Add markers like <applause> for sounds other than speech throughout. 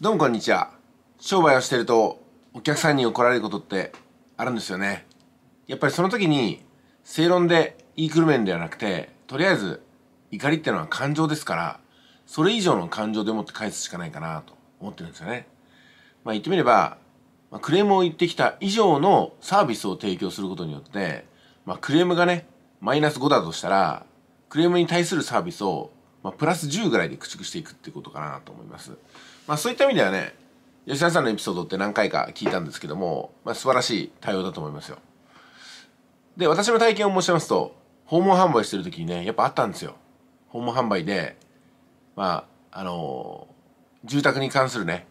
どうもこんにちは。商売をしてるとお客さんに怒られることってあるんですよね。やっぱりその時に正論で言いくるめんではなくて、とりあえず怒りってのは感情ですから、それ以上の感情でもって返すしかないかなと思ってるんですよね。まあ言ってみれば、クレームを言ってきた以上のサービスを提供することによって、まあクレームがね、マイナス5だとしたら、クレームに対するサービスをまあ、プラス10ぐらいで駆逐していくってことかなと思います。まあ、そういった意味ではね、吉田さんのエピソードって何回か聞いたんですけども、まあ、素晴らしい対応だと思いますよ。で、私の体験を申しますと、訪問販売してる時にね、やっぱあったんですよ。訪問販売で、まあ、あのー、住宅に関するね、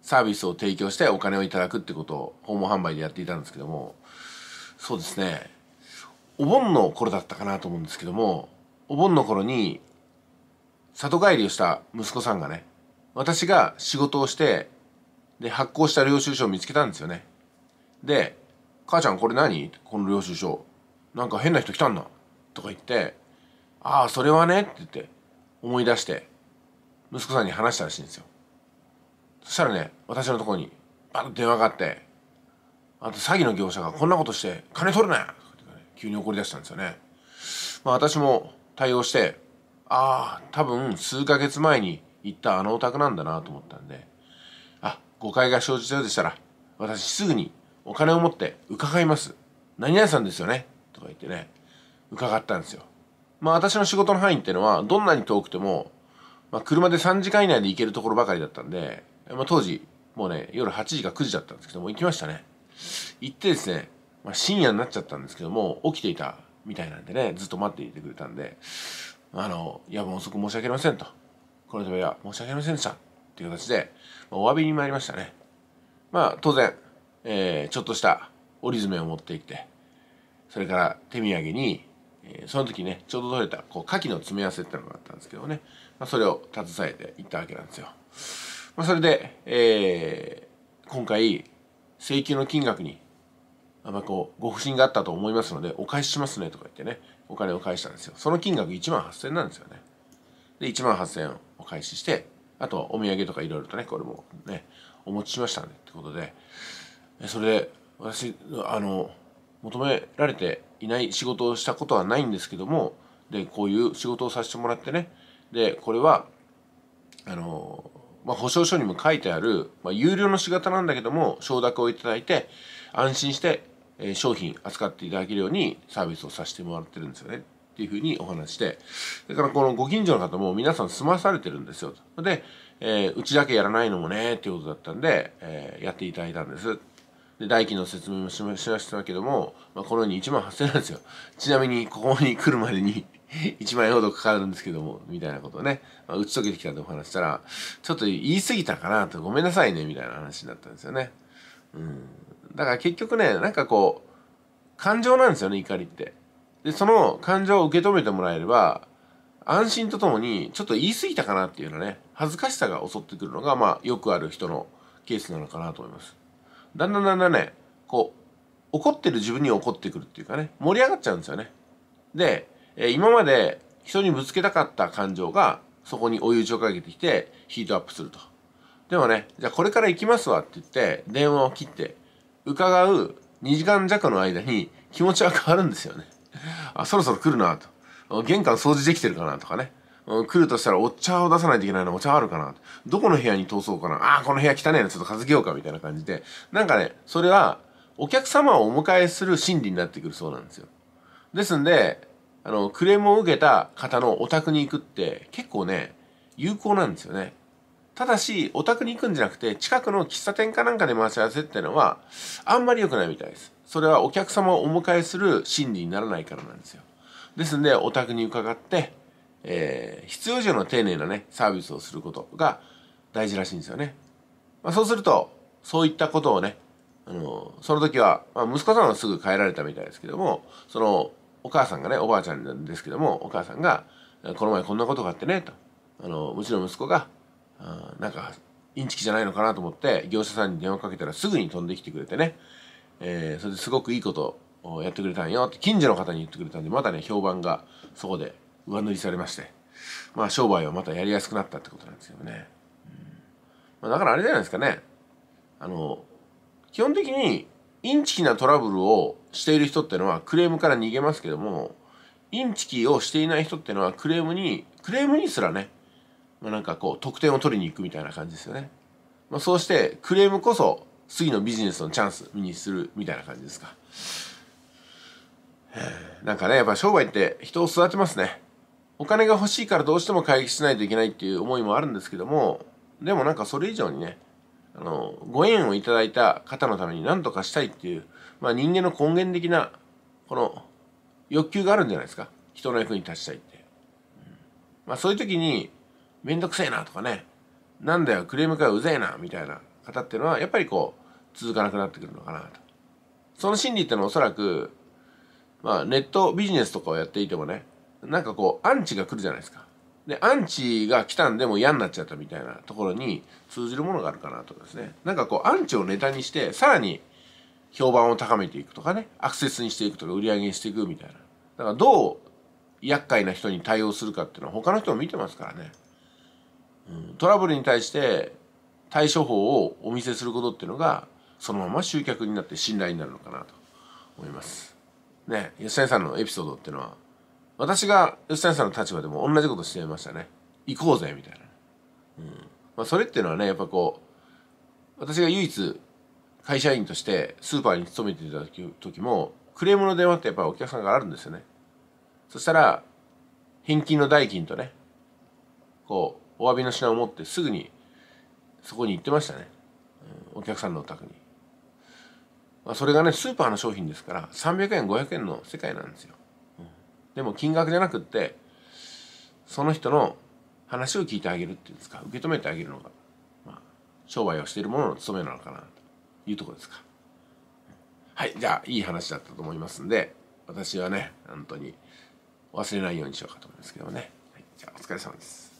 サービスを提供してお金をいただくってことを訪問販売でやっていたんですけども、そうですね、お盆の頃だったかなと思うんですけども、お盆の頃に里帰りをした息子さんがね私が仕事をしてで発行した領収書を見つけたんですよねで「母ちゃんこれ何この領収書なんか変な人来たんだ」とか言って「ああそれはね」って言って思い出して息子さんに話したらしいんですよそしたらね私のところにバッと電話があって「あと詐欺の業者がこんなことして金取るな!」とね、急に怒り出したんですよねまあ私も対応してああ多分数ヶ月前に行ったあのお宅なんだなと思ったんであ誤解が生じたようでしたら私すぐにお金を持って伺います何々さんですよねとか言ってね伺ったんですよまあ私の仕事の範囲っていうのはどんなに遠くても、まあ、車で3時間以内で行けるところばかりだったんで、まあ、当時もうね夜8時か9時だったんですけども行きましたね行ってですね、まあ、深夜になっちゃったんですけども起きていたみたいなんでねずっと待っていてくれたんであの、いや、もう遅く申し訳ありませんと。この度は申し訳ありませんでした。という形で、まあ、お詫びに参りましたね。まあ、当然、えー、ちょっとした折り詰めを持ってって、それから手土産に、えー、その時ね、ちょうど取れた、こう、牡蠣の詰め合わせってのがあったんですけどね、まあ、それを携えていったわけなんですよ。まあ、それで、えー、今回、請求の金額にまあ、こうご不審があったと思いますのでお返ししますねとか言ってねお金を返したんですよその金額1万8000円なんですよねで1万8000円をお返ししてあとはお土産とかいろいろとねこれもねお持ちしましたねってことでそれで私あの求められていない仕事をしたことはないんですけどもでこういう仕事をさせてもらってねでこれはあの、まあ、保証書にも書いてある、まあ、有料の仕方なんだけども承諾をいただいて安心してえ商品扱っていただけるようにサービスをさせてもらってるんですよね。っていうふうにお話して、だからこのご近所の方も皆さん済まされてるんですよ。で、えー、うちだけやらないのもね、っていうことだったんで、えー、やっていただいたんです。で、代金の説明もしましたけども、まあ、このように1万8000円なんですよ。ちなみに、ここに来るまでに1 <laughs> 万円ほどかかるんですけども、みたいなことをね、まあ、打ち解けてきたんでお話したら、ちょっと言い過ぎたかなと、ごめんなさいね、みたいな話になったんですよね。うん、だから結局ねなんかこう感情なんですよね怒りって。でその感情を受け止めてもらえれば安心とともにちょっと言い過ぎたかなっていうのね恥ずかしさが襲ってくるのがまあよくある人のケースなのかなと思います。だんだんだんだんねこう怒ってる自分に怒ってくるっていうかね盛り上がっちゃうんですよね。で、え今まで人にぶつけたかった感情がそこに追い打ちをかけてきてヒートアップすると。でもね、じゃあこれから行きますわって言って、電話を切って、伺う2時間弱の間に気持ちは変わるんですよね。あ、そろそろ来るなと。玄関掃除できてるかなとかね。来るとしたらお茶を出さないといけないのお茶あるかな。どこの部屋に通そうかな。ああ、この部屋汚いな、ちょっと片付けようか、みたいな感じで。なんかね、それはお客様をお迎えする心理になってくるそうなんですよ。ですんで、あの、クレームを受けた方のお宅に行くって結構ね、有効なんですよね。ただし、お宅に行くんじゃなくて、近くの喫茶店かなんかで待ち合わせっていうのは、あんまり良くないみたいです。それはお客様をお迎えする心理にならないからなんですよ。ですんで、お宅に伺って、えー、必要以上の丁寧なね、サービスをすることが大事らしいんですよね。まあ、そうすると、そういったことをね、あの、その時は、まあ、息子さんはすぐ帰られたみたいですけども、その、お母さんがね、おばあちゃんなんですけども、お母さんが、この前こんなことがあってね、と。あの、うちの息子が、うなんかインチキじゃないのかなと思って業者さんに電話かけたらすぐに飛んできてくれてね、えー、それですごくいいことをやってくれたんよって近所の方に言ってくれたんでまたね評判がそこで上塗りされましてまあ商売はまたやりやすくなったってことなんですけどね、まあ、だからあれじゃないですかねあの基本的にインチキなトラブルをしている人ってのはクレームから逃げますけどもインチキをしていない人ってのはクレームにクレームにすらねまあ、なんかこう得点を取りに行くみたいな感じですよね、まあ、そうしてクレームこそ次のビジネスのチャンスにするみたいな感じですかなんかねやっぱ商売って人を育てますねお金が欲しいからどうしても解決しないといけないっていう思いもあるんですけどもでもなんかそれ以上にねあのご縁をいただいた方のために何とかしたいっていう、まあ、人間の根源的なこの欲求があるんじゃないですか人の役に立ちたいって、まあ、そういう時に面倒くせえなとかねなんだよクレーム会うぜえなみたいな方っていうのはやっぱりこう続かなくなってくるのかなとその心理ってのはおそらくまあネットビジネスとかをやっていてもねなんかこうアンチが来るじゃないですかでアンチが来たんでも嫌になっちゃったみたいなところに通じるものがあるかなとかですねなんかこうアンチをネタにしてさらに評判を高めていくとかねアクセスにしていくとか売り上げにしていくみたいなだからどう厄介な人に対応するかっていうのは他の人も見てますからねトラブルに対して対処法をお見せすることっていうのがそのまま集客になって信頼になるのかなと思います。ね吉谷さんのエピソードっていうのは私が吉谷さんの立場でも同じことしてましたね。行こうぜみたいな。うんまあ、それっていうのはねやっぱこう私が唯一会社員としてスーパーに勤めていた時もクレームの電話ってやっぱお客さんがあるんですよね。そしたら返金の代金とねこうお詫びの品を持ってすぐにそこに行ってましたね、お客さんのお宅に、まあ、それがねスーパーの商品ですから300円500円の世界なんですよ、でも金額じゃなくってその人の話を聞いてあげるっていうんですか受け止めてあげるのが、まあ、商売をしている者の務めなのかなというとこですかはいじゃあいい話だったと思いますんで私はね本当に忘れないようにしようかと思いますけどね、はい、じゃあお疲れ様です